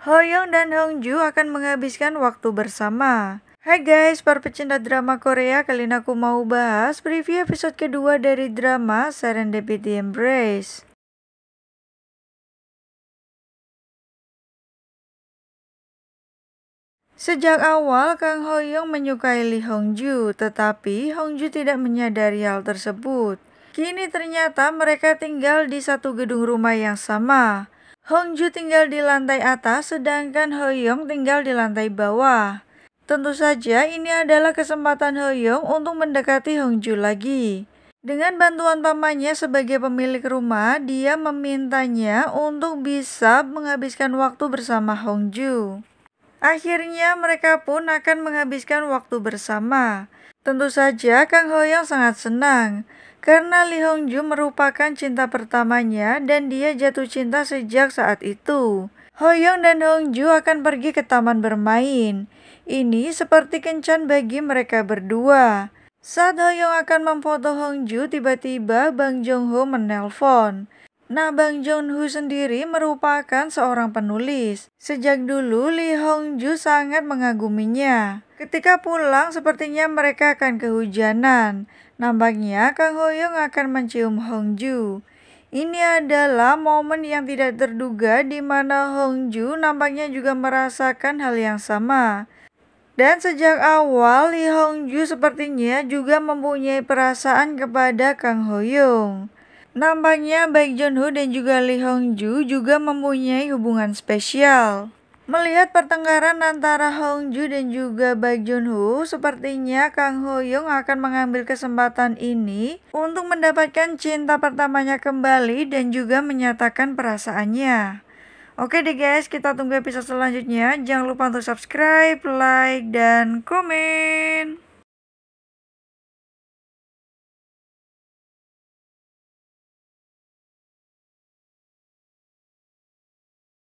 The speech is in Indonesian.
Hoyong dan Hongju akan menghabiskan waktu bersama. Hai guys, para pecinta drama Korea, kali ini aku mau bahas preview episode kedua dari drama Serendipity Embrace. Sejak awal, Kang Hoyong menyukai Lee Hongju, tetapi Hongju tidak menyadari hal tersebut. Kini ternyata mereka tinggal di satu gedung rumah yang sama. Hongju tinggal di lantai atas sedangkan Hoyong tinggal di lantai bawah. Tentu saja ini adalah kesempatan Hoyong untuk mendekati Hongju lagi. Dengan bantuan pamannya sebagai pemilik rumah, dia memintanya untuk bisa menghabiskan waktu bersama Hongju. Akhirnya mereka pun akan menghabiskan waktu bersama. Tentu saja Kang Hoyong sangat senang karena Lee Hong Ju merupakan cinta pertamanya dan dia jatuh cinta sejak saat itu. Hoyong dan Hong Ju akan pergi ke taman bermain. Ini seperti kencan bagi mereka berdua. Saat Hoyong akan memfoto Hong Ju, tiba-tiba Bang Jong Ho menelpon. Nah, Bang ho sendiri merupakan seorang penulis. Sejak dulu, Lee Hong-ju sangat mengaguminya. Ketika pulang, sepertinya mereka akan kehujanan. Nampaknya Kang Ho Young akan mencium Hong-ju. Ini adalah momen yang tidak terduga di mana Hong-ju nampaknya juga merasakan hal yang sama. Dan sejak awal, Lee Hong-ju sepertinya juga mempunyai perasaan kepada Kang Ho Young. Nampaknya baik John Ho dan juga Lee Hong Ju juga mempunyai hubungan spesial. Melihat pertengkaran antara Hong Ju dan juga Baek Jun Ho, sepertinya Kang Ho Young akan mengambil kesempatan ini untuk mendapatkan cinta pertamanya kembali dan juga menyatakan perasaannya. Oke deh guys, kita tunggu episode selanjutnya. Jangan lupa untuk subscribe, like, dan komen.